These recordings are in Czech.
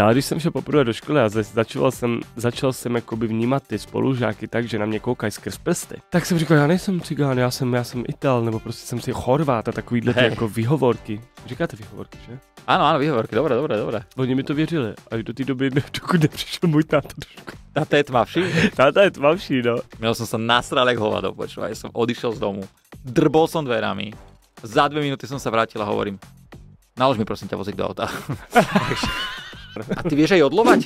Já když jsem šel poprvé do školy a začal jsem, začal jsem jakoby vnímat ty spolužáky tak, že na mě koukají skrz prsty. Tak jsem říkal, já nejsem cigán, já jsem, já jsem Ital, nebo prostě jsem si Chorvát a takovýhle hey. jako výhovorky. Říkáte výhovorky, že? Ano, ano, výhovorky, dobré, dobré, dobré. Oni mi to věřili, až do té doby, dokud nepřišel můj táta do školy. Táta je tmavší? táta je tmavší, no. Měl jsem se nasral jak hovado, počúvaj, jsem odišel z domu, drbol jsem dverami, za dvě minuty jsem se vrátil a hovorím, nalož mi prosím tě vozík do auta. A ty vieš aj odlovať?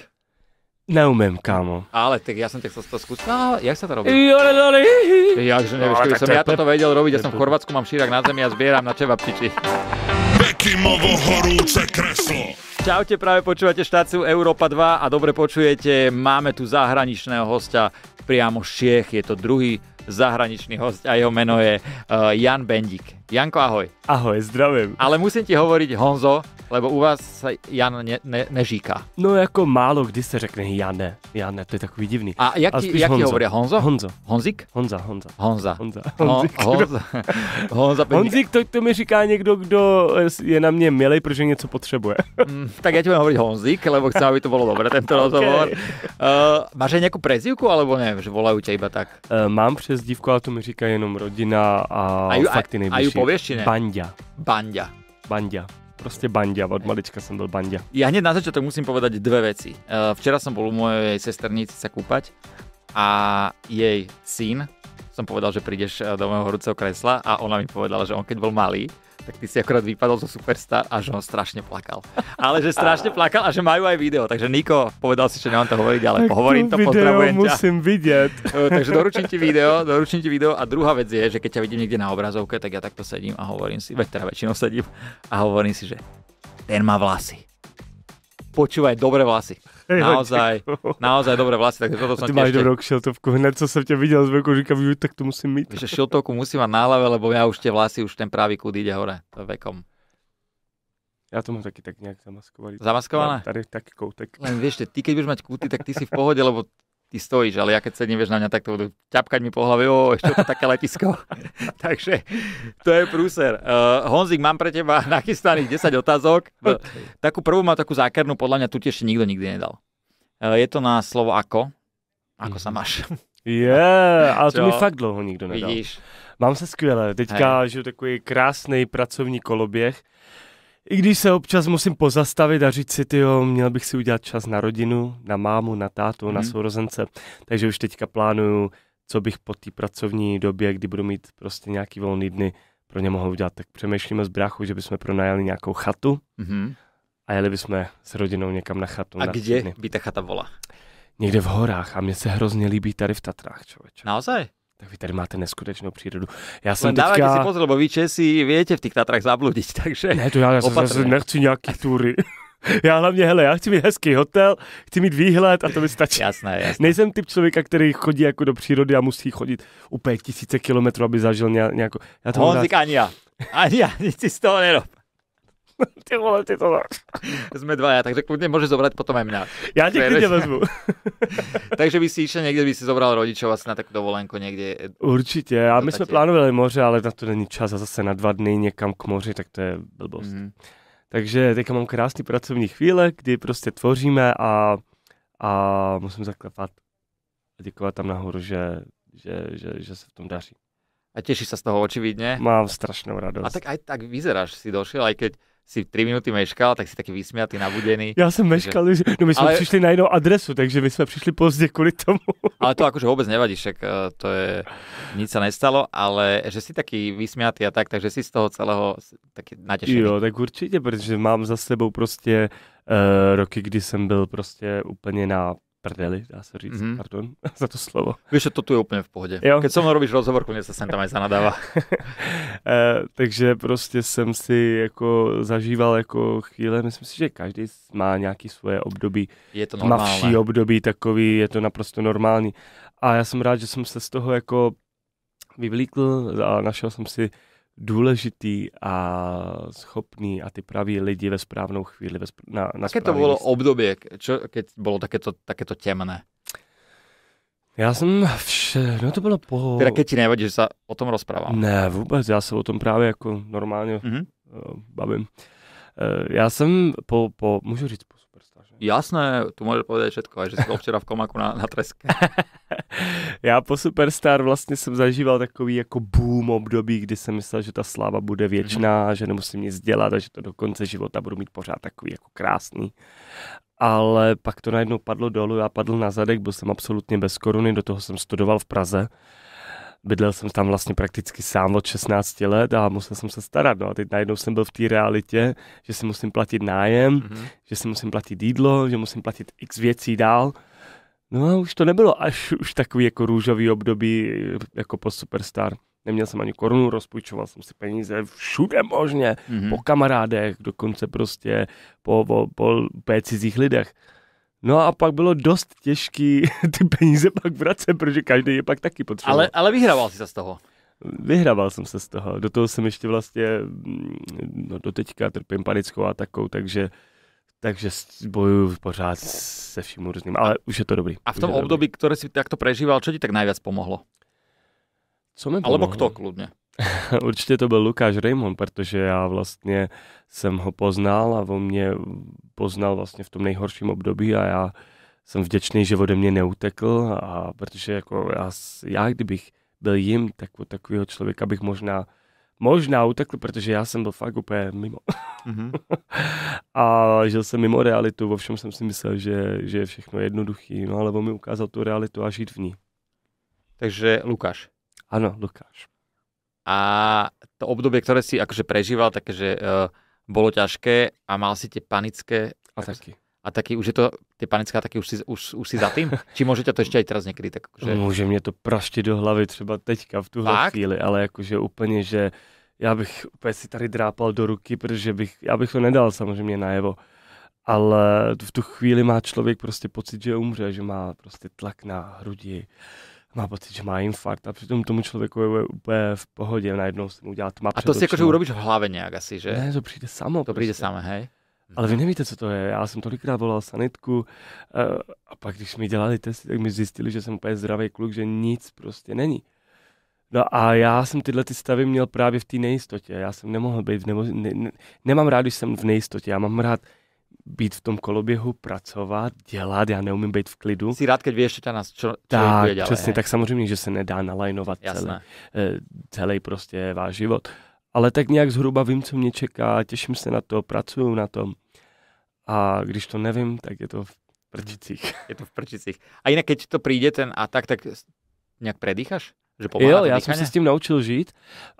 Neumím, kámo. Ale tak já jsem tě chcel to zkusit. No, jak se to robí? Jakže nevíš, no, jsem já toto věděl robiť, já jsem v Chorvatsku, mám šírak na zemi a sbírám na čevapčiči. Pekimovo horúce kreslo. Čaute, práve počúvate štáciu Európa 2 a dobre počujete, máme tu zahraničného hostia priamo z Čiech, je to druhý zahraničný host a jeho meno je uh, Jan Bendík. Janko, ahoj. Ahoj, zdravím. Ale musím ti hovoriť Honzo, lebo u vás se Jan ne, ne, neříká. No jako málo kdy se řekne Jane. Jane, to je takový divný. A jaký, a ti hovorí Honzo? Honzo. Honzik? Honza, Honza. Honza. Honza. Honzik, Hon, Honza. Honza Honzik, to, to mi říká někdo, kdo je na mě milej, protože něco potřebuje. mm, tak já ti budu hovorit Honzik, lebo chcem, aby to bylo dobré, tento okay. Uh, máš nějakou prezivku, alebo ne, že volají tě iba tak? Uh, mám přezdívku, ale to mi říká jenom rodina a, aju, fakt ty nejbližší. A ju pověš, ne? Bandia. Bandia. Bandia. Prostě bandia, od malička jsem byl bandia. Ja hneď na začiatok musím povedať dve veci. Eh, včera som bol u mojej sesternici sa kúpať a jej syn, som povedal, že prídeš eh, do mojho horúceho kresla a ona mi povedala, že on keď bol malý, tak ty si akorát vypadal zo Superstar a že on strašne plakal. Ale že strašne plakal a že majú aj video. Takže Niko, povedal si, že nemám to hovoriť, ale pohovorím hovorím to, pozdravujem ťa. musím vidieť. Eh, takže doručím ti video, doručím ti video a druhá vec je, že keď ťa vidím niekde na obrazovke, tak ja takto sedím a hovorím si, veď teda väčšinou sedím a hovorím si, že ten má vlasy počúvaj, dobré vlasy. Hej, no, naozaj, děkuju. naozaj dobré vlasy. Takže toto ty máš ještě... dobrou šiltovku. hned co som ťa viděl z veku, říkám, ju, tak to musím mít. Že šiltovku musím mít na hlave, lebo já už tie vlasy, už ten pravý kud ide hore vekom. Já to mám taky tak nějak zamaskovaný. Zamaskované? Mám tady taký koutek. Len vieš, ty keď budeš mať kúty, tak ty si v pohode, lebo ty stojíš, ale ja keď vieš, na mňa, tak to budú ťapkať mi po hlave, jo, ešte to také letisko. Takže to je prúser. Uh, eh, Honzik, mám pre teba nachystaných 10 otázok. Okay. Takú prvú mám takú zákernú, podľa mňa tu tiež nikto nikdy nedal. Uh, je to na slovo ako. Ako mm. sa mhm. máš? Je, yeah, ale to mi fakt dlouho nikdo nedal. Vidíš. Mám se skvěle. Teďka hey. žiju takový krásný pracovní koloběh i když se občas musím pozastavit a říct si, tyjo, měl bych si udělat čas na rodinu, na mámu, na tátu, mm. na mhm. sourozence. Takže už teďka plánuju, co bych po té pracovní době, kdy budu mít prostě nějaký volný dny, pro ně mohl udělat. Tak přemýšlíme s brachu, že bychom pronajali nějakou chatu mm. a jeli bychom s rodinou někam na chatu. A na kde by ta chata byla? Někde v horách a mně se hrozně líbí tady v Tatrách, člověče. Naozaj? Tak vy tady máte neskutečnou přírodu. Já jsem no, Dávajte teďka... si pozor, bo vy Česi větě v těch Tatrách zabludit, takže... Ne, to já, já zase nechci nějaký tury. Já hlavně, hele, já chci mít hezký hotel, chci mít výhled a to mi stačí. jasné, jasné. Nejsem typ člověka, který chodí jako do přírody a musí chodit úplně tisíce kilometrů, aby zažil nějakou... Já to Honzik, ani já. Ani já, nic si z toho nerob. ty vole, ty to Jsme dva, já, takže klidně můžeš zobrat potom aj mňa. Já tě klidně vezmu. takže by si išel někde, by si zobral rodičov asi na tak dovolenku někde. Určitě, a my jsme plánovali moře, ale na to není čas a zase na dva dny někam k moři, tak to je blbost. mm Takže teďka mám krásný pracovní chvíle, kdy prostě tvoříme a, a musím zaklepat a děkovat tam nahoru, že, že, že, že se v tom daří. A těší se z toho očividně. Mám strašnou radost. A tak aj tak vyzeráš, si došel, aj keď si tři minuty meškal, tak si taky vysmiatý, nabudený. Já jsem meškal, takže... no my jsme ale... přišli na jinou adresu, takže my jsme přišli pozdě kvůli tomu. ale to jakože vůbec nevadí, však eh, to je, nic se nestalo, ale že si taky vysmiatý a tak, takže si z toho celého taky natěšený. Jo, tak určitě, protože mám za sebou prostě uh, roky, kdy jsem byl prostě úplně na prdeli, dá se říct, mm-hmm. pardon za to slovo. Víš, že to tu je úplně v pohodě. Jo. Keď se mnou robíš rozhovor, mě se sem tam aj zanadává. e, takže prostě jsem si jako zažíval jako chvíle, myslím si, že každý má nějaký svoje období. Je to normální. Mavší období takový, je to naprosto normální. A já jsem rád, že jsem se z toho jako vyvlíkl a našel jsem si důležitý a schopný a ty praví lidi ve správnou chvíli. Ve spr- na, na Jaké to bylo místě. období, čo, keď bylo také to těmné? Já jsem vše, no to bylo po... Teda keď ti nevadí, že se o tom rozprávám. Ne, vůbec, já se o tom právě jako normálně mm-hmm. uh, bavím. Uh, já jsem po, po, můžu říct po Superstar, že? Jasné, tu můžeš povedať všetko, že jsi byl včera v komaku na, na treske. já po Superstar vlastně jsem zažíval takový jako boom období, kdy jsem myslel, že ta sláva bude věčná, mm-hmm. že nemusím nic dělat a že to do konce života budu mít pořád takový jako krásný. Ale pak to najednou padlo dolů, já padl na zadek, byl jsem absolutně bez koruny, do toho jsem studoval v Praze. Bydlel jsem tam vlastně prakticky sám od 16 let a musel jsem se starat. No a teď najednou jsem byl v té realitě, že si musím platit nájem, mm-hmm. že si musím platit jídlo, že musím platit x věcí dál No a už to nebylo až už takový jako růžový období jako po Superstar. Neměl jsem ani korunu, rozpůjčoval jsem si peníze všude možně, mm-hmm. po kamarádech, dokonce prostě po, po, po, po cizích lidech. No a pak bylo dost těžký ty peníze pak vracet, protože každý je pak taky potřeboval. Ale, ale vyhrával jsi se z toho. Vyhrával jsem se z toho. Do toho jsem ještě vlastně, mm, no do teďka trpím panickou a takovou, takže takže bojuju pořád se vším různým, ale už je to dobrý. A v tom období, dobrý. které si takto prežíval, co ti tak nejvíc pomohlo? Co mi pomohlo? Alebo kto kludně? Určitě to byl Lukáš Raymond, protože já vlastně jsem ho poznal a on mě poznal vlastně v tom nejhorším období a já jsem vděčný, že ode mě neutekl a protože jako já, já kdybych byl jim, tak od takového člověka bych možná možná utekl, protože já jsem byl fakt úplně mimo. Mm-hmm. a žil jsem mimo realitu, o všem jsem si myslel, že, že je všechno jednoduchý, no ale on mi ukázal tu realitu a žít v ní. Takže Lukáš. Ano, Lukáš. A to období, které si akože prežíval, takže uh, eh, bylo těžké a mal si tě panické... A taky a taky už je to, ty panická taky už si, už, už si za tým? Či může tě to ještě i teraz někdy? Tak, jako, že... Může mě to praštit do hlavy třeba teďka v tuhle Fakt? chvíli, ale jakože úplně, že já bych úplně si tady drápal do ruky, protože bych, já bych to nedal samozřejmě najevo. Ale v tu chvíli má člověk prostě pocit, že umře, že má prostě tlak na hrudi, má pocit, že má infarkt a přitom tomu člověku je úplně v pohodě, najednou se mu udělá tma. A to si jakože urobíš v hlavě nějak asi, že? Ne, to přijde samo. To prostě. přijde samo, hej? ale vy nevíte, co to je. Já jsem tolikrát volal sanitku eh, a pak, když mi dělali testy, tak mi zjistili, že jsem úplně zdravý kluk, že nic prostě není. No a já jsem tyhle ty stavy měl právě v té nejistotě. Já jsem nemohl být v nebo... ne, ne, nemám rád, když jsem v nejistotě. Já mám rád být v tom koloběhu, pracovat, dělat, já neumím být v klidu. Jsi rád, když víš, že tě nás čo, tak, dělat, přesně, tak samozřejmě, že se nedá nalajnovat celý, eh, celý prostě váš život. Uh, ale tak nějak zhruba vím, co mě čeká, těším se na to, pracuju na tom. A když to nevím, tak je to v prčicích. Je to v prčicích. A jinak, když to přijde ten a tak, tak nějak predýcháš? Že jo, já jsem se s tím naučil žít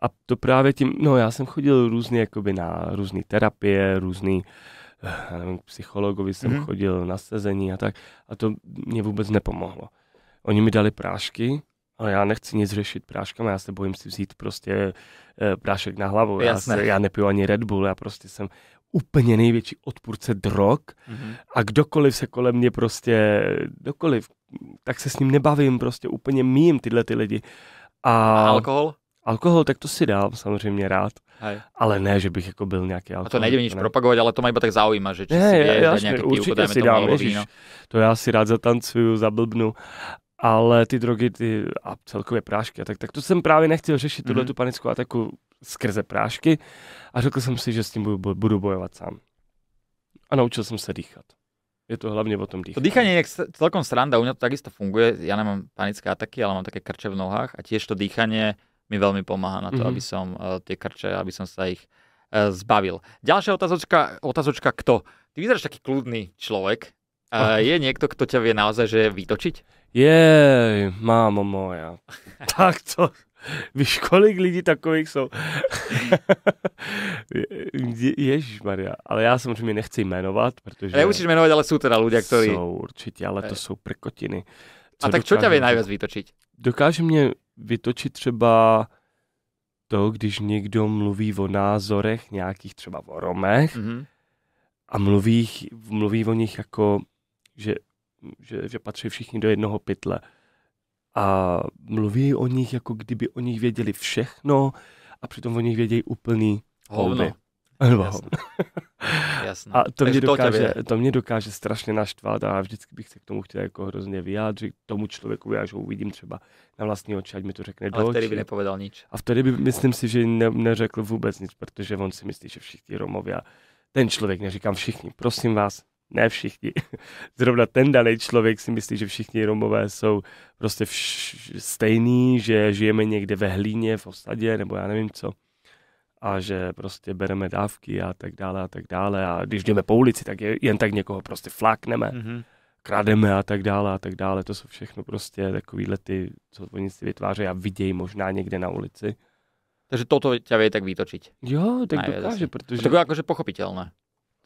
a to právě tím, no já jsem chodil různě jakoby na různé terapie, různý eh, já nevím, psychologovi jsem mm-hmm. chodil na sezení a tak a to mě vůbec nepomohlo. Oni mi dali prášky, ale já nechci nic řešit práškama, já se bojím si vzít prostě eh, prášek na hlavu. Jasné. Já, se, já nepiju ani Red Bull, já prostě jsem úplně největší odpůrce drog mm-hmm. a kdokoliv se kolem mě prostě, kdokoliv, tak se s ním nebavím, prostě úplně míjím tyhle ty lidi. A, a alkohol? Alkohol, tak to si dám samozřejmě rád, Hej. ale ne, že bych jako byl nějaký alkohol. A to nejde nič ne. propagovat, ale to má iba tak zaujíma, že či ne, si je, já, nějaké pivko, určitě si dám, ježiš, no. to já si rád zatancuju, zablbnu, ale ty drogy ty, a celkově prášky a tak, tak to jsem právě nechtěl řešit, mm-hmm. tuhle mhm. tu panickou ataku skrze prášky a řekl jsem si, že s tím budu, budu bojovat sám. A naučil jsem se dýchat. Je to hlavně o tom dýchání. To dýchání je celkom sranda, u mě to takisto funguje. Já nemám panické ataky, ale mám také krče v nohách a tiež to dýchání mi velmi pomáhá na to, mm -hmm. aby som uh, eh, ty krče, aby som se jich uh, eh, zbavil. Další otázočka, otázočka kto? Ty vyzeráš taký kludný človek, a je niekto, kto ťa vie naozaj že vytočiť? Jej, mámo moja. tak to, víš, kolik lidí takových jsou. Ježíš Maria, ale já samozřejmě nechci jmenovat, protože... Nemusíš jmenovat, ale jsou teda lidé, kteří... Jsou určitě, ale to eh. jsou prkotiny. Co A tak co tě vy nejvíc vytočit? Dokáže mě vytočit třeba to, když někdo mluví o názorech nějakých třeba o Romech, mm-hmm a mluví, mluví o nich jako že, že, že patří všichni do jednoho pytle. A mluví o nich, jako kdyby o nich věděli všechno a přitom o nich vědějí úplný hovno. Nebo Jasné. A to mě, dokáže, to, to mě dokáže strašně naštvat a vždycky bych se k tomu chtěl jako hrozně vyjádřit tomu člověku, já ho uvidím třeba na vlastní oči, ať mi to řekne Ale do vtedy by nepovedal nic A vtedy by, myslím si, že ne, neřekl vůbec nic, protože on si myslí, že všichni romovia ten člověk, neříkám všichni, prosím vás, ne všichni. Zrovna ten daný člověk si myslí, že všichni Romové jsou prostě vš- stejný, že žijeme někde ve hlíně, v osadě, nebo já nevím co. A že prostě bereme dávky a tak dále a tak dále. A když jdeme po ulici, tak je, jen tak někoho prostě flákneme, mm-hmm. krademe a tak dále a tak dále. To jsou všechno prostě takovýhle ty, co oni si vytvářejí a vidějí možná někde na ulici. Takže toto tě vie tak vytočiť. Jo, tak Najviac dokáže, protože... To je akože pochopiteľné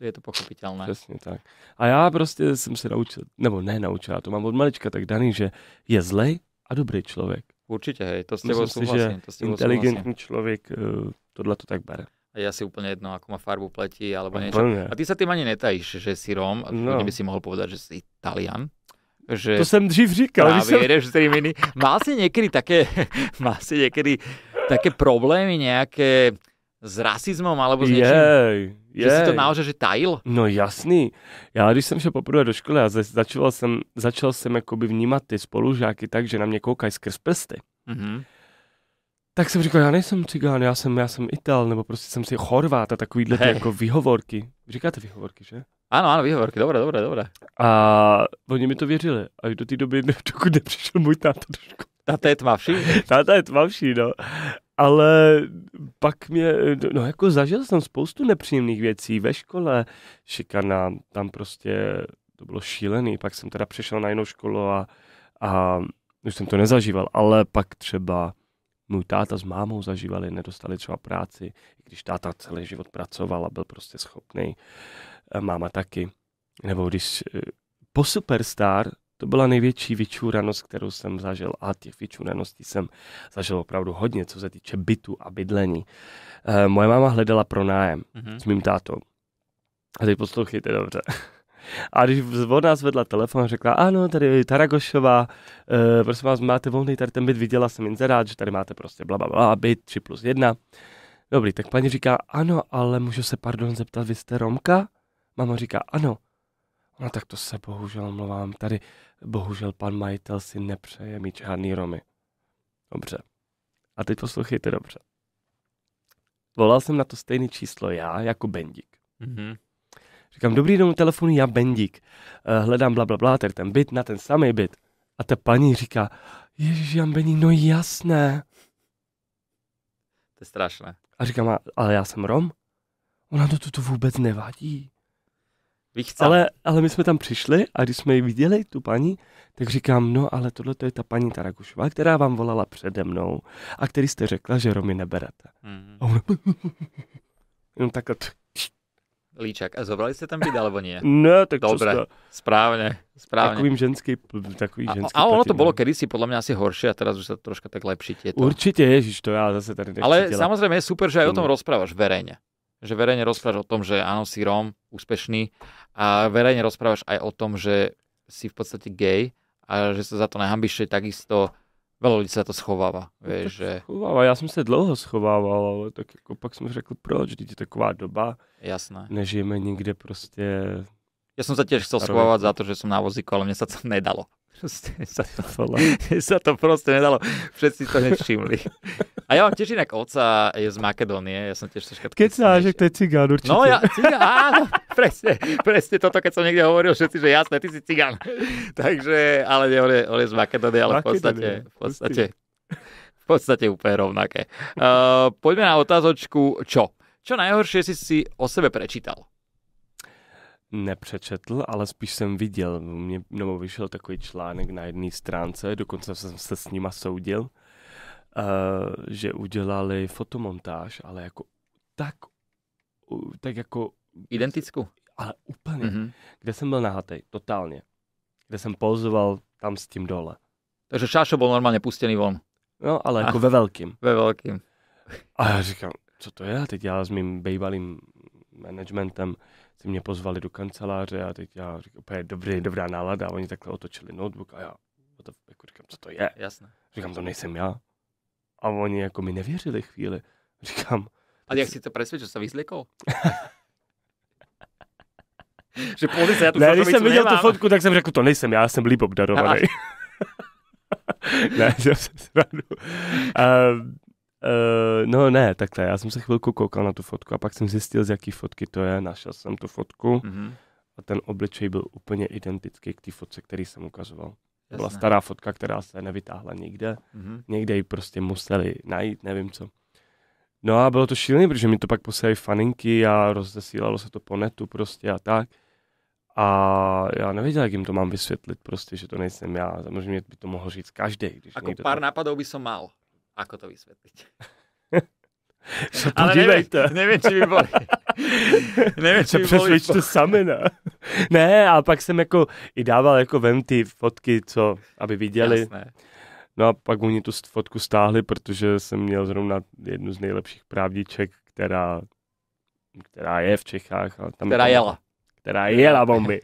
je to pochopitelné. Přesně tak. A já prostě jsem se naučil, nebo ne naučil, to mám od malička tak daný, že je zlej a dobrý člověk. Určitě, hej, to s tebou souhlasím. to s inteligentní souhlasím. člověk eh, tohle to tak bere. A je asi úplně jedno, jakou má farbu pleti alebo něco. A ty se tím ani netajíš, že si rom a no. by si mohl povedať, že si Italian. Že to jsem dřív říkal. Právě, jsem... že mini. Má si někdy také, má si někdy také problémy nějaké s rasismem alebo s něčím? Jej, je. Že si to naozaj že tajil? No jasný. Já když jsem šel poprvé do školy a začal jsem, začal jsem jakoby vnímat ty spolužáky tak, že na mě koukají skrz prsty. Mm-hmm. Tak jsem říkal, já nejsem cigán, já jsem, já jsem Ital, nebo prostě jsem si Chorvát a takovýhle hey. jako výhovorky. Říkáte výhovorky, že? Ano, ano, výhovorky, dobré, dobré, dobré. A oni mi to věřili, až do té doby, dokud nepřišel můj táta do školy. Táta je tmavší? táta je tmavší, no ale pak mě, no jako zažil jsem spoustu nepříjemných věcí ve škole, šikana, tam prostě to bylo šílený, pak jsem teda přešel na jinou školu a, a už jsem to nezažíval, ale pak třeba můj táta s mámou zažívali, nedostali třeba práci, i když táta celý život pracoval a byl prostě schopný, máma taky. Nebo když eh, po Superstar to byla největší vyčúranost, kterou jsem zažil a těch vyčúraností jsem zažil opravdu hodně, co se týče bytu a bydlení. E, moje máma hledala pronájem mm-hmm. s mým tátou. A teď poslouchejte dobře. A když od nás vedla telefon a řekla, ano, tady je Taragošová, e, eh, prosím vás, máte volný tady ten byt, viděla jsem inzerát, že tady máte prostě bla, bla, bla byt 3 plus 1. Dobrý, tak paní říká, ano, ale můžu se, pardon, zeptat, vy jste Romka? Mama říká, ano. No tak to se bohužel omlouvám. Tady bohužel pan majitel si nepřeje mít žádný Romy. Dobře. A teď poslouchejte dobře. Volal jsem na to stejné číslo já jako Bendik. Mm-hmm. Říkám, dobrý den, telefon, já Bendik. Eh, hledám bla, bla, bla, ten byt na ten samý byt. A ta paní říká, Ježíš Jan Beník, no jasné. To je strašné. A říkám, ale já jsem Rom? Ona to, tu to vůbec nevadí. Víš Ale, ale my jsme tam přišli a když jsme ji viděli, tu paní, tak říkám, no ale tohle to je ta paní Taragušová, která vám volala přede mnou a který jste řekla, že Romy neberete. Mm-hmm. A ona... Jenom takhle... Líček. A zobrali jste tam být, alebo nie? Ne, tak Dobre, často. správně. správně. Takovým ženský, takový ženský. A, a ono to bylo kedysi podle mě asi horší a teraz už se to troška tak lepší tieto. Určitě, ježiš, to já zase tady nechci Ale dělat. samozřejmě je super, že aj o tom rozpráváš. verejně. Že verejně rozpráváš o tom, že ano, si Róm, úspěšný a verejne rozprávaš aj o tom, že si v podstate gay a že sa za to nehambíš, takisto veľa ľudí sa to schováva. No vieš, no, že... Schovává, já jsem se dlouho schovával, ale tak ako pak som řekl, proč, teď je taková doba. Jasné. Nežijeme nikde prostě... Já jsem sa tiež chcel schovávať za to, že jsem na vozíku, ale mne se to nedalo. Proste sa to, bolo, sa to proste nedalo. Všetci to nevšimli. A ja mám tiež inak oca je z Makedónie, ja som tiež troška... Keď sa že to je cigán určite. No ja, cigán, áno, presne, presne toto, keď som niekde hovoril všetci, že jasné, ty si cigán. Takže, ale nie, on je, on je z Makedónie, ale v podstate, v podstate, v podstate úplne rovnaké. Uh, poďme na otázočku, čo? Čo najhoršie si si o sebe prečítal? nepřečetl, ale spíš jsem viděl. Mě, nebo vyšel takový článek na jedné stránce, dokonce jsem se s nima soudil, uh, že udělali fotomontáž, ale jako tak, uh, tak jako... Identickou? Ale úplně. Mm-hmm. Kde jsem byl nahatej, totálně. Kde jsem pouzoval tam s tím dole. Takže Šášo byl normálně pustěný von. No, ale jako Ach, ve velkým. Ve velkým. A já říkám, co to je? Teď já s mým bývalým managementem si mě pozvali do kanceláře a teď já říkám, úplně dobrý, dobrá nálada a oni takhle otočili notebook a já to, jako říkám, co to je? Jasné. Říkám, to nejsem já. A oni jako mi nevěřili chvíli. Říkám... A jak si to presvědčil, se vyzlikol? že police, já tu ne, když jsem viděl nemám. tu fotku, tak jsem řekl, to nejsem já, jsem líp obdarovaný. ne, já jsem srandu. Uh, Uh, no ne, takhle, já jsem se chvilku koukal na tu fotku a pak jsem zjistil, z jaký fotky to je, našel jsem tu fotku mm-hmm. a ten obličej byl úplně identický k té fotce, který jsem ukazoval. Jasné. Byla stará fotka, která se nevytáhla nikde, mm-hmm. někde ji prostě museli najít, nevím co. No a bylo to šílené, protože mi to pak posílali faninky a rozesílalo se to po netu prostě a tak. A já nevěděl, jak jim to mám vysvětlit prostě, že to nejsem já. Samozřejmě by to mohl říct každý. Když jako pár to... nápadů by som mal. Ako to vysvetliť? Ale neviem, neviem, či by boli. nevím, či boli to sami, ne? ne, a pak jsem jako i dával jako vem ty fotky, co, aby viděli. Jasné. No a pak oni tu fotku stáhli, protože jsem měl zrovna jednu z nejlepších právdiček, která, která je v Čechách. Ale tam která jela. Která jela bomby.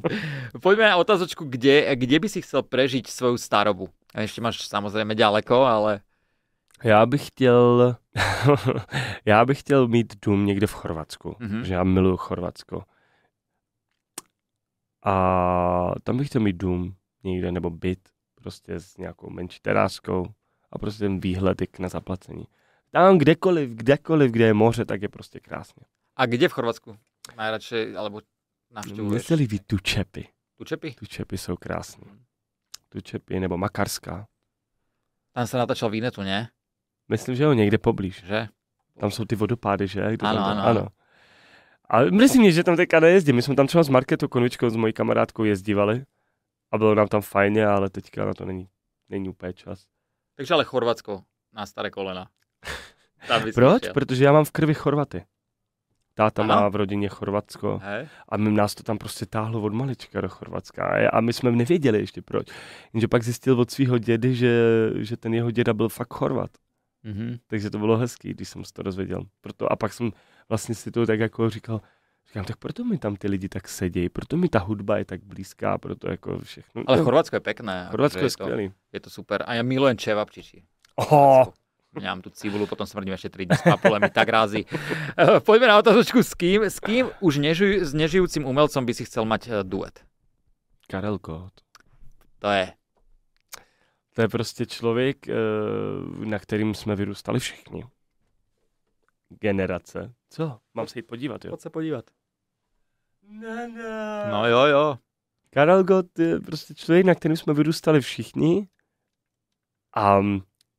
Pojďme na otázočku, kde, kde by si chcel prežiť svou starobu? Ještě máš samozřejmě daleko, ale... Já bych chtěl, já bych chtěl mít dům někde v Chorvatsku, mm-hmm. že já miluju Chorvatsko. A tam bych chtěl mít dům někde, nebo byt, prostě s nějakou menší teráskou a prostě ten výhled k na zaplacení. Tam kdekoliv, kdekoliv, kde je moře, tak je prostě krásně. A kde v Chorvatsku? Najradši, alebo navštěvuješ? Mně se líbí Tučepy. Tučepy? Tučepy jsou krásné. Mhm. Tučepy nebo Makarska. Tam se natačil Vínetu, ne? Myslím, že jo, někde poblíž. Že? Tam jsou ty vodopády, že? Kdo ano, tam, ano. ano. Ale mrzí mě, že tam teďka nejezdí. My jsme tam třeba s Marketu Konvičkou, s mojí kamarádkou jezdívali a bylo nám tam fajně, ale teďka na to není, není úplně čas. Takže ale Chorvatsko na staré kolena. Proč? Šel. Protože já mám v krvi Chorvaty. Táta ano. má v rodině Chorvatsko He. a my, nás to tam prostě táhlo od malička do Chorvatska a my jsme nevěděli ještě proč. Jenže pak zjistil od svého dědy, že, že ten jeho děda byl fakt Chorvat. Mm-hmm. Takže to bylo hezký, když jsem se to dozvěděl. Proto, a pak jsem vlastně si to tak jako říkal, Říkám, tak proto mi tam ty lidi tak sedějí, proto mi ta hudba je tak blízká, proto jako všechno. Ale no, Chorvatsko je pěkné. Chorvatsko je, je skvělý. To, je to super. A já Čeva čevapčiči. Oho. Mám tu cibulu, potom smrdím ještě tři dny s papulem, tak rázi. Eh, pojďme na otázku, s kým, s kým už nežuj, s nežijúcim umelcom by si chcel mať eh, duet? Karel Kot. To je to je prostě člověk, eh, na kterým jsme vyrůstali všichni. Generace. Co? Mám se jít podívat, jo? Pojď se podívat. Ne, ne. No jo, jo. Karel Gott je prostě člověk, na kterým jsme vyrůstali všichni. A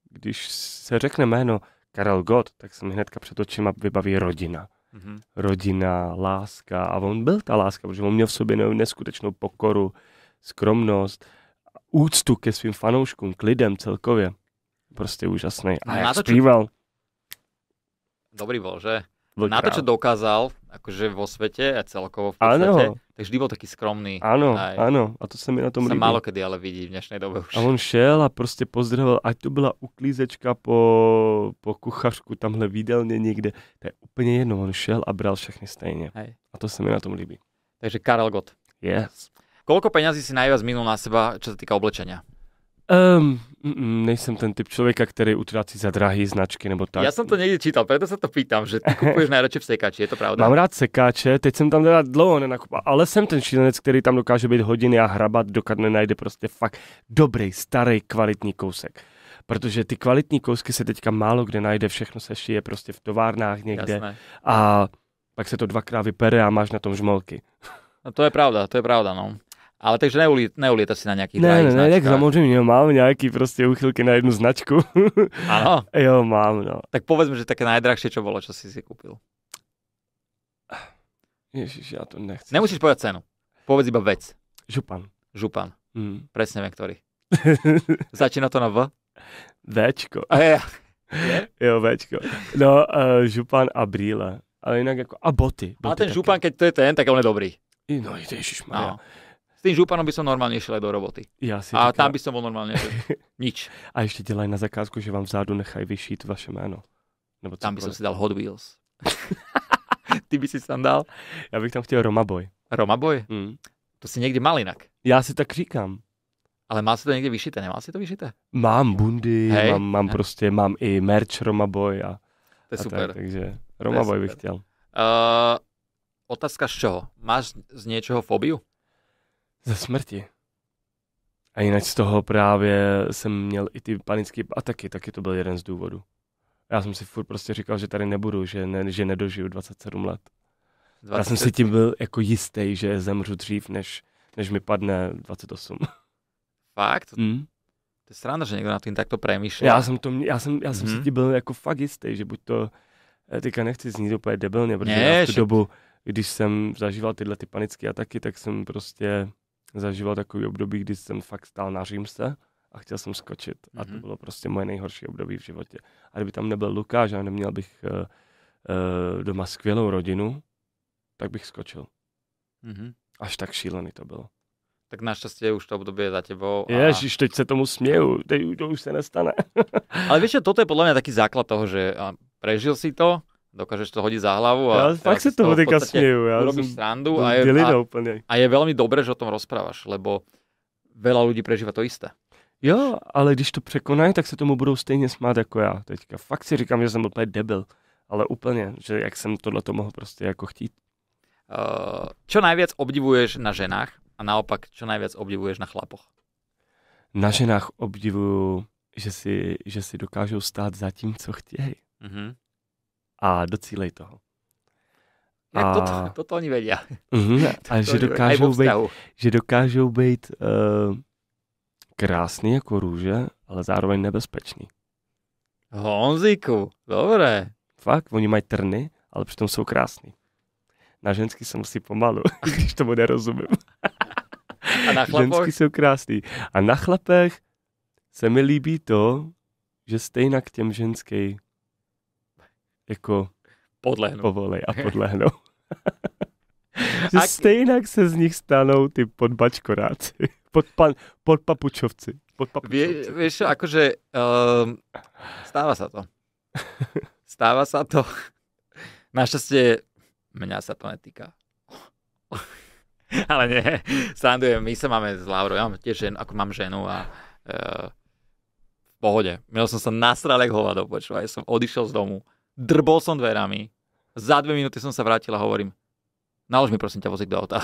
když se řekne jméno Karel Gott, tak se mi hnedka před očima vybaví rodina. Mm-hmm. Rodina, láska. A on byl ta láska, protože on měl v sobě neskutečnou pokoru, skromnost úctu ke svým fanouškům, k lidem celkově. Prostě úžasný. A no, jak zpíval. Dobrý bol, že? na to, čo dokázal, akože vo svete a celkovo v podstate, tak vždy bol taký skromný. Ano, aj, ano. A to se mi na tom líbí. málo kedy ale vidí v dnešnej době už. A on šel a prostě pozdravil, ať to byla uklízečka po, po kuchařku tamhle výdelně někde. To je úplně jedno, on šel a bral všechny stejně. Aj. A to se mi na tom líbí. Takže Karel Gott. Yes. Koľko peňazí si najviac minul na seba, čo sa týka oblečenia? Um, nejsem ten typ člověka, který utrácí za drahé značky nebo tak. Já jsem to niekde čítal, preto se to pýtam, že ty kupuješ najradšej v sekáči, je to pravda? Mám rád sekáče, teď jsem tam teda dlouho nenakúpal, ale jsem ten šílenec, který tam dokáže být hodiny a hrabat, dokud nenajde prostě fakt dobrý, starý, kvalitní kousek. Protože ty kvalitní kousky se teďka málo kde najde, všechno se šije prostě v továrnách někde. Jasné. A pak se to dvakrát vypere a máš na tom žmolky. No to je pravda, to je pravda, no. Ale takže neulí, neulieta si na nějakých ne, ne, ne, tak samozřejmě mám nějaký prostě uchylky na jednu značku. Ano. jo, mám, no. Tak povedzme, že také najdrahšie, čo bolo, čo si si kúpil. Ježiš, já to nechci. Nemusíš povedať cenu. Povedz iba vec. Župan. Župan. Mm. Presne viem, ktorý. Začína to na V? Včko. A je. jo, Včko. No, uh, župan a brýle. Ale jinak jako, a boty. boty a ten také. župan, keď to je ten, tak on je dobrý. No, ježišmarja. No. S tým županom by som normálne šiel do roboty. Já si a tam by som bol normálne nič. A ešte dělají na zakázku, že vám vzadu nechaj vyšít vaše jméno. Nebo tam by som si dal Hot Wheels. Ty by si tam dal? Já bych tam chtěl Roma Boy. Roma Boy? Mm. To si někdy mal inak. Já si tak říkám. Ale má si to někdy vyšité, nemá si to vyšité? Mám bundy, Hej. mám, mám prostě, mám i merch Roma Boy a, to je a super. Tak, takže Roma Boy super. bych chtěl. Uh, otázka z čoho? Máš z něčeho fobiu? ze smrti. A jinak z toho právě jsem měl i ty panické ataky, taky to byl jeden z důvodů. Já jsem si furt prostě říkal, že tady nebudu, že, ne, že nedožiju 27 let. 20. Já jsem si tím byl jako jistý, že zemřu dřív, než, než mi padne 28. Fakt? Mm. To je sranda, že někdo na tím takto přemýšlí. Já jsem, to, já jsem, já jsem mm. si mhm. tím byl jako fakt jistý, že buď to, eh, teďka nechci znít úplně debilně, protože ne, já v tu že... dobu, když jsem zažíval tyhle ty panické ataky, tak jsem prostě zažíval takový období, kdy jsem fakt stál na římse a chtěl jsem skočit. Mm-hmm. A to mhm. bylo prostě moje nejhorší období v životě. A kdyby tam nebyl Lukáš a neměl bych uh, uh, doma skvělou rodinu, tak bych skočil. Mm-hmm. Až tak šílený to bylo. Tak naštěstí už to období je za tebou. A... Ježiš, teď se tomu směju, teď to už se nestane. Ale víš, že toto je podle mě taky základ toho, že prežil si to, dokážeš to hodiť za hlavu. A ja fakt se toho hodí smejú. Ja urobíš srandu a je, a, úplne. a je veľmi dobré, že o tom rozprávaš, lebo veľa ľudí prežíva to isté. Jo, ale když to překonají, tak se tomu budou stejně smát jako já teďka. Fakt si říkám, že jsem úplně debil, ale úplně, že jak jsem tohle to mohl prostě jako chtít. Uh, eh, nejvíc obdivuješ na ženách a naopak, co nejvíc obdivuješ na chlapoch? Na ženách obdivuju, že si, že si dokážou stát za tím, co chtějí. Uh-huh a docílej toho. Ne, mhm, to, to, to oni vedia. Mm-hmm. A že dokážou, být, že dokážou být uh, krásný jako růže, ale zároveň nebezpečný. Honziku, dobré. Fakt, oni mají trny, ale přitom jsou krásný. Na ženský se musí pomalu, když tomu nerozumím. a na chlapech? Ženský jsou krásný. A na chlapech se mi líbí to, že stejně k těm ženským jako podlehnou. povolej a podlehnou. že a... stejnak se z nich stanou ty podbačkoráci, papučovci. Pod podpapučovci. Vě, víš, jakože um, stává se to. stává se to. Naštěstí mě se to netýká. Ale ne. sandujem, my se máme s Laurou, já mám tiež ženu, ako mám ženu a uh, v pohodě. Měl jsem se nasral jak hovado, já jsem odišel z domu drbol som dverami, za dve minúty som sa vrátil a hovorím, nalož mi prosím ťa vozík do auta.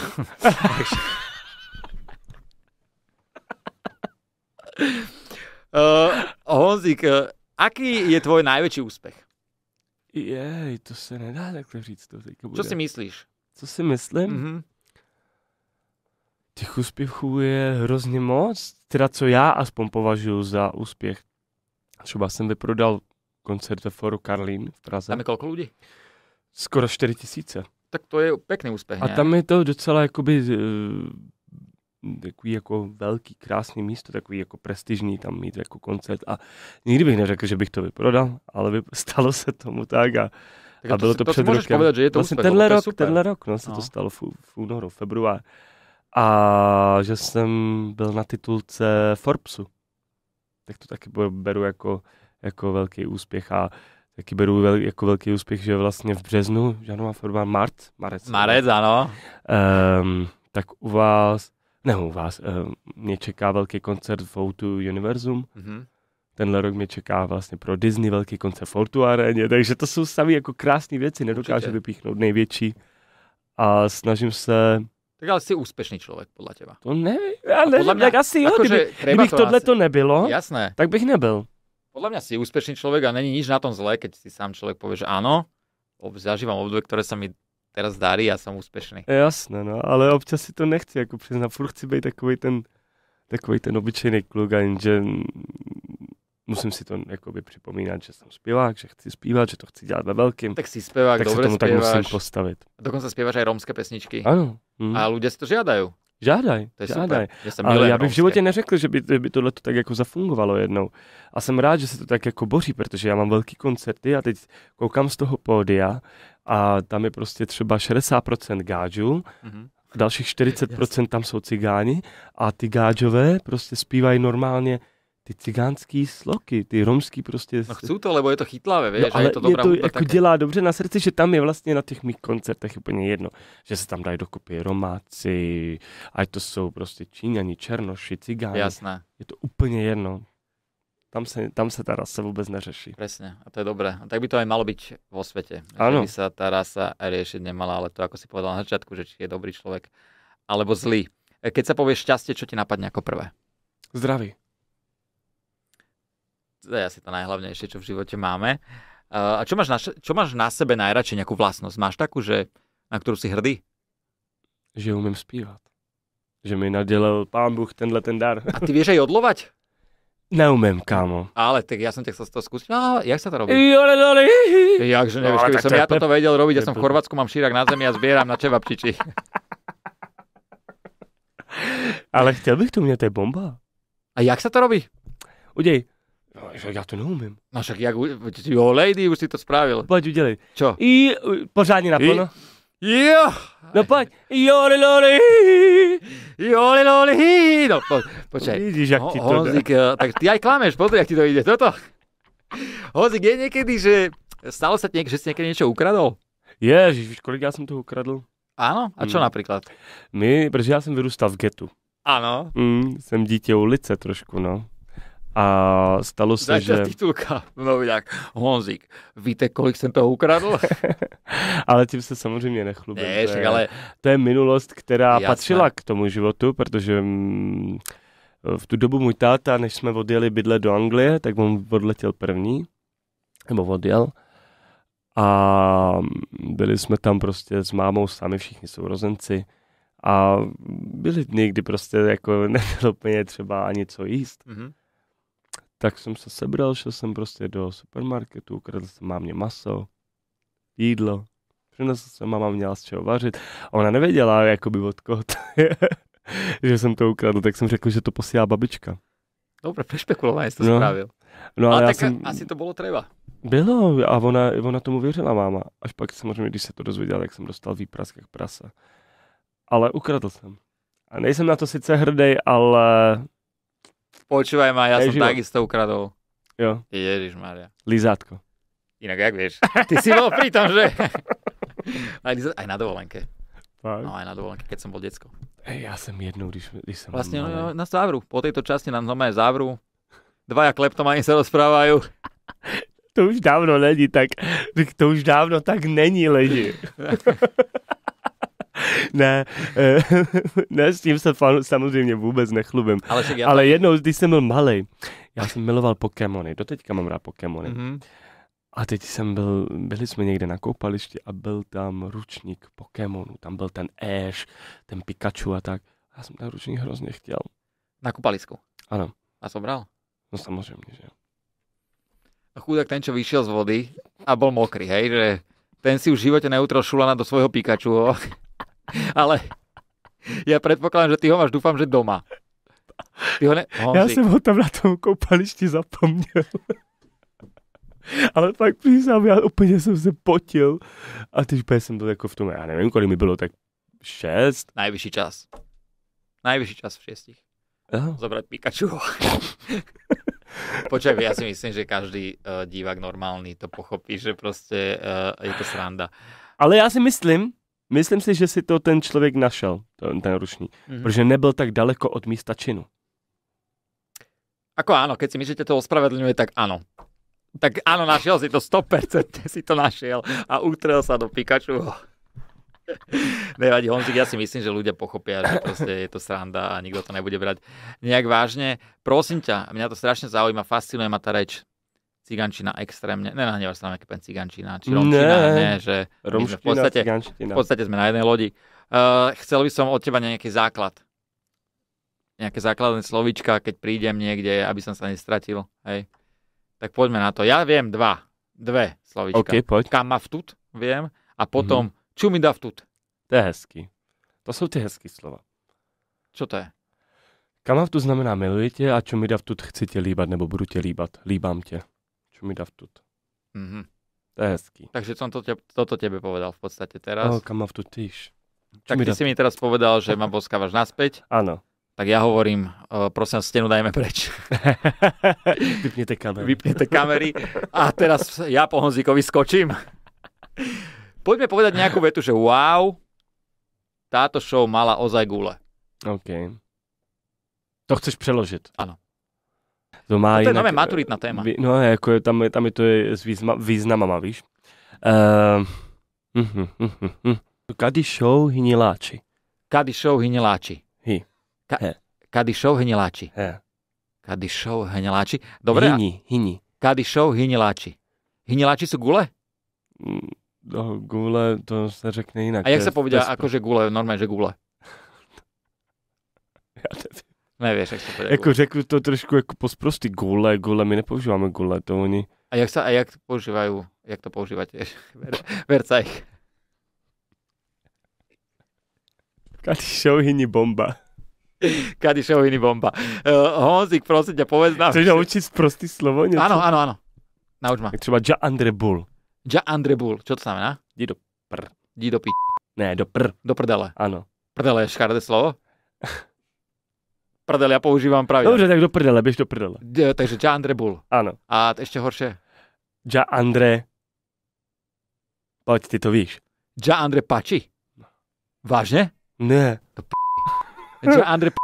uh, Honzik, uh, aký je tvoj najväčší úspech? Jej, to se nedá takhle říct. To teďka bude. Co si myslíš? Co si myslím? Mm-hmm. Těch úspěchů je hrozně moc. Teda co já aspoň považuji za úspěch. Třeba jsem vyprodal koncert ve Foru Karlín v Praze. Tam je kolik lidí? Skoro 4 tisíce. Tak to je pěkný úspěch, ne? A tam je to docela jakoby eh, takový jako velký, krásný místo, takový jako prestižní tam mít jako koncert a nikdy bych neřekl, že bych to vyprodal, ale by stalo se tomu tak a, tak a bylo to, to před rokem. Povedat, že je to vlastně úspěch, tenhle, no, rok, tenhle rok, no, se no. to stalo v, v únoru, február. A že jsem byl na titulce Forbesu, tak to taky beru jako jako velký úspěch a taky beru vel, jako velký úspěch, že vlastně v březnu, žádná forma, mart, marec. Marec, ano. Um, tak u vás, ne u vás, um, mě čeká velký koncert v Vote Universum. Mm-hmm. Tenhle rok mě čeká vlastně pro Disney velký koncert Fortu Areně, takže to jsou samé jako krásné věci, nedokážu Určitě. vypíchnout největší. A snažím se tak ale jsi úspěšný člověk, podle těba. To nevím, ale podle mě, tak asi jo, kdyby, kdybych to tohle asi... to nebylo, Jasné. tak bych nebyl. Podľa mňa si úspešný človek a není nič na tom zlé, keď si sám človek povie, že áno, zažívam obdobie, ktoré sa mi teraz darí a jsem úspěšný. Jasné, no, ale občas si to nechci jako přiznat, furt chci být takový ten, takový ten obyčejný kluk a že musím si to jakoby připomínat, že jsem zpěvák, že chci zpívat, že to chci dělat ve velkým. Tak si zpěvák, tak dobře se tomu zpěváš. tak musím postavit. Dokonce zpěváš aj romské pesničky. Ano. Mm. Hm. A lidé si to žádají. Žádaj, to je žádaj. Super. Já, jsem Ale já bych v životě neřekl, že by, by tohle to tak jako zafungovalo jednou. A jsem rád, že se to tak jako boří, protože já mám velký koncerty a teď koukám z toho pódia a tam je prostě třeba 60% gážů, mm-hmm. dalších 40% tam jsou cigáni a ty gážové prostě zpívají normálně ty cigánský sloky, ty romský prostě. No chcou to, lebo je to chytlavé, víš, no, ale je to je to, jako také. dělá dobře na srdci, že tam je vlastně na těch mých koncertech úplně jedno, že se tam dají dokupy Romáci, ať to jsou prostě Číňani, Černoši, Cigáni. Jasné. Je to úplně jedno. Tam se, tam se ta rasa vůbec neřeší. Přesně, a to je dobré. A tak by to aj malo být vo světě. Ano. Že by se ta rasa řešit nemala, ale to, jako si povedal na začátku, že či je dobrý člověk, alebo zlý. E, keď se povie šťastie, čo ti napadne jako prvé? Zdraví to je asi to najhlavnejšie, čo v živote máme. Uh, a čo máš, na, čo máš na sebe najradšej nejakú vlastnosť? Máš takú, že, na ktorú si hrdý? Že umím zpívat. Že mi nadělal pán Bůh tenhle ten dar. A ty vieš aj odlovať? Neumím, kámo. Ale tak já jsem tě chcel z toho zkusit. No, jak se to robí? Jakže nevíš, no, jsem já toto věděl robiť, já jsem v Chorvatsku, mám šírak na zemi a sbírám na čevapčiči. Ale chtěl bych tu mě to je bomba. A jak se to robí? Udej, No, já to neumím. No však jak, jo, lady, už si to spravil. Pojď, udělej. Čo? I pořádně naplno. I... Jo! No pojď. Joli loli. Joli loli. No po, počkej. Vidíš, jak ti to Honzik, eh, tak ty aj klameš, pozri, jak ti to ide. Toto. Honzik, je někdy, že stalo se někdy, že jsi někdy něco ukradl? Ježiš, víš, kolik já jsem toho ukradl? Ano, a co hmm. například? My, protože já jsem vyrůstal v getu. Ano. Mm, jsem dítě ulice trošku, no. A stalo se, že... titulka v novinách. Honzik, víte, kolik jsem toho ukradl? ale tím se samozřejmě nechlubím. Ne, to, je, ale... to je minulost, která Jasné. patřila k tomu životu, protože mm, v tu dobu můj táta, než jsme odjeli bydle do Anglie, tak on odletěl první, nebo odjel. A byli jsme tam prostě s mámou sami, všichni sourozenci. A byly dny, kdy prostě jako nebylo úplně třeba ani co jíst. Mm-hmm tak jsem se sebral, šel jsem prostě do supermarketu, ukradl jsem mámě maso, jídlo, přinesl jsem, máma měla z čeho vařit a ona nevěděla, jakoby od koho to je, že jsem to ukradl, tak jsem řekl, že to posílá babička. Dobře, prešpekulovanie jsi to no. spravil. No, ale, tak jsem... asi to bylo třeba. Bylo a ona, ona tomu věřila máma. Až pak samozřejmě, když se to dozvěděla, jak jsem dostal výprask jak prasa. Ale ukradl jsem. A nejsem na to sice hrdý, ale Počúvaj ma, ja Hej, som živo. takisto ukradol. Jo. Ježiš Maria. Lizátko. Inak jak vieš? Ty si bol pri tom, že? aj na dovolenke. No aj na dovolenke, keď som bol decko. Hej, ja som jednou, když, když som... Vlastne no, no, na závru. Po tejto časti nám znamená závru. Dvaja kleptomani sa rozprávajú. to už dávno není tak, to už dávno tak není leží. ne, eh, ne, s tím se samozřejmě vůbec nechlubím. Ale, já Ale jednou, když jsem byl malý, já jsem miloval Pokémony, doteďka mám rád Pokémony. Mm-hmm. A teď jsem byl, byli jsme někde na koupališti a byl tam ručník Pokémonů, tam byl ten Ash, ten Pikachu a tak. Já jsem ten ručník hrozně chtěl. Na koupalisku? Ano. A co bral? No samozřejmě, že A chudák ten, čo vyšel z vody a byl mokrý, hej, že ten si už v životě neutrel šulana do svojho Pikachuho. Ale ja predpokladám, že ty ho máš, dúfam, že doma. Ty ho ne... Honzi. Ja som ho tam na tom koupališti zapomněl. Ale pak přísám, já úplně jsem se potil. A teď úplně jsem to jako v tom, já nevím, kolik mi bylo, tak šest? Najvyšší čas. Najvyšší čas v šestich. Aha. Zobrať Pikachu. Počkej, ja si myslím, že každý uh, divák normálny to pochopí, že prostě uh, je to sranda. Ale já si myslím, Myslím si, že si to ten člověk našel, ten, ten rušný, mm-hmm. protože nebyl tak daleko od místa činu. Ako ano? keď si myslíte, to ospravedlňuje, tak ano. Tak ano, našel si to 100%, si to našel a utrel se do Pikachu. Nevadí, Honzik, já si myslím, že ľudia pochopí, že prostě je to sranda a nikdo to nebude brať Nějak vážně. Prosím ťa, mě to strašně zaujíma, fascinuje ma ta reč cigančina extrémne, nenahnevaš sa na pen cigančina, či romčina, ne, ne že Romština, v, podstate, cigančina. v podstate sme na jednej lodi. Uh, chcel by som od teba nejaký základ. Nejaké základné slovička, keď prídem niekde, aby som sa nestratil. Hej. Tak poďme na to. Ja viem dva. Dve Slovička. Okay, pojď. Kama vtut, viem. A mhm. potom mm-hmm. dá vtut. To je hezky. To jsou tie hezky slova. Co to je? Kama vtut znamená a čo mi dá vtut chcete líbať líbat nebo budu tě líbat. Líbám tě čo mi dá vtut. Mm-hmm. To je hezký. Takže som to te, toto tebe povedal v podstate teraz. Oh, má tu tiež. Tak ty si mi teraz povedal, že ma boskávaš naspäť. Áno. Tak ja hovorím, uh, prosím, stenu dajme preč. Vypnite kamery. Vypnite kamery. A teraz ja po Honzíkovi skočím. Poďme povedať nejakú vetu, že wow, táto show mala ozaj gule. OK. To chceš přeložit? Ano. To no má, no to je maturitná nové eh, maturitna téma. No, jako je, tam, je, tam je to je s význam, významama, víš. Uh, Kady show hyniláči. Kady show hyniláči. Hi. Ka- He. Kady show hyniláči. He. Kady show hyniláči. Dobre. Hyni, hyni. Kady show hyniláči. Hyniláči sú gule? Mm, no, gule, to se řekne jinak. A jak se povedia, akože gule, normálne, že gule? Nevíš, jak to bude. Jako řeknu to trošku jako posprostý, gule, gule, my nepoužíváme gule, to oni... A jak, se, a jak používají, jak to používáte? Vercajch. Kady šouhyni bomba. Kady šouhyni bomba. Uh, Honzik, prosím tě, povedz nám. Chceš naučit prostý slovo? Něco? Ano, ano, ano. Nauč ma. Třeba ja Bull. Ja Bull, čo to znamená? Jdi do pr. Jdi do pi. Ne, do pr. Do prdele. Ano. Prdele je škaredé slovo? prdel, já používám pravidla. Dobře, tak do prdele, běž do prdele. D- takže Ja Andre Bull. Ano. A ještě horše. Ja Andre. Pojď, ty to víš. Ja Andre Pači. Vážně? Ne. To p... Ja Andre p...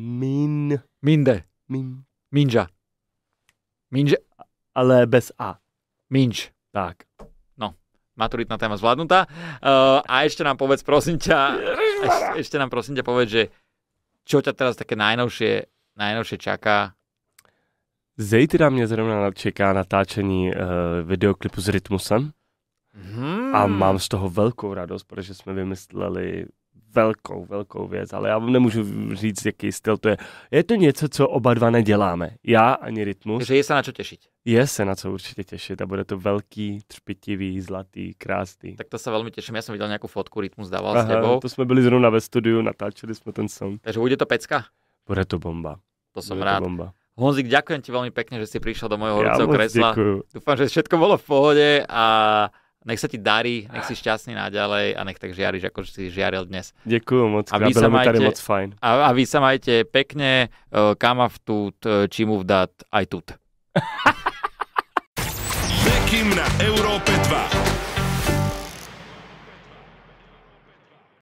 Min. Minde. Min. Minja. Minja. Ale bez A. Minč. Tak. No, maturitná téma zvládnutá. Uh, a ještě nám povedz, prosím ťa, Ještě nám prosím ťa povedz, že Čo ťa teraz také najnovšie, najnovšie čaká? Zítra mě zrovna čeká natáčení uh, videoklipu s Rytmusem. Hmm. A mám z toho velkou radost, protože jsme vymysleli velkou, velkou věc, ale já vám nemůžu říct, jaký styl to je. Je to něco, co oba dva neděláme. Já ani Rytmus. Takže je se na co těšit. Je se na co určitě těšit a bude to velký, třpitivý, zlatý, krásný. Tak to se velmi těším. Já jsem viděl nějakou fotku, Rytmus dával Aha, s tebou. To jsme byli zrovna ve studiu, natáčeli jsme ten song. Takže bude to pecka? Bude to bomba. To jsem bude rád. To bomba. Honzik, ďakujem ti veľmi pekne, že si prišiel do mojho horúceho kresla. Děkuju. Dúfam, že všetko bolo v pohode a nech sa ti darí, nech ah. si šťastný naďalej a nech tak žiariš, ako si žiaril dnes. Ďakujem moc, a vy sa majte, tady moc fajn. A, a vy sa majte pekne, uh, kama v tut, eh, čimu vdat, aj tut. Bekim na Európe 2.